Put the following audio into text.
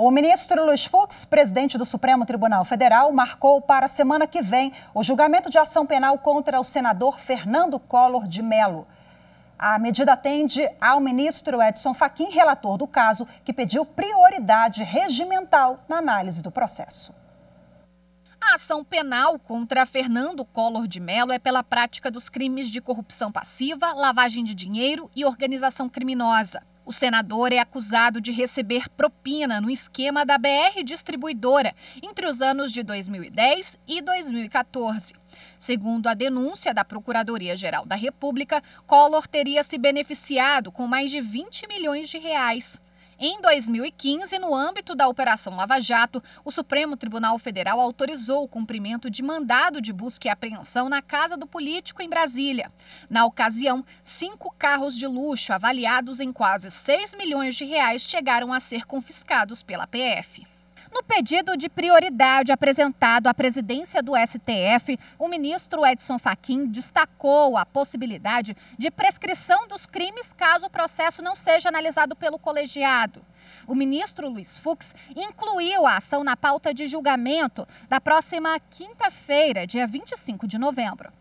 O ministro Luiz Fux, presidente do Supremo Tribunal Federal, marcou para a semana que vem o julgamento de ação penal contra o senador Fernando Collor de Mello. A medida atende ao ministro Edson Fachin, relator do caso, que pediu prioridade regimental na análise do processo. A ação penal contra Fernando Collor de Mello é pela prática dos crimes de corrupção passiva, lavagem de dinheiro e organização criminosa. O senador é acusado de receber propina no esquema da BR Distribuidora entre os anos de 2010 e 2014. Segundo a denúncia da Procuradoria-Geral da República, Collor teria se beneficiado com mais de 20 milhões de reais. Em 2015, no âmbito da Operação Lava Jato, o Supremo Tribunal Federal autorizou o cumprimento de mandado de busca e apreensão na casa do político em Brasília. Na ocasião, cinco carros de luxo avaliados em quase 6 milhões de reais chegaram a ser confiscados pela PF. No pedido de prioridade apresentado à presidência do STF, o ministro Edson Fachin destacou a possibilidade de prescrição dos crimes caso o processo não seja analisado pelo colegiado. O ministro Luiz Fux incluiu a ação na pauta de julgamento da próxima quinta-feira, dia 25 de novembro.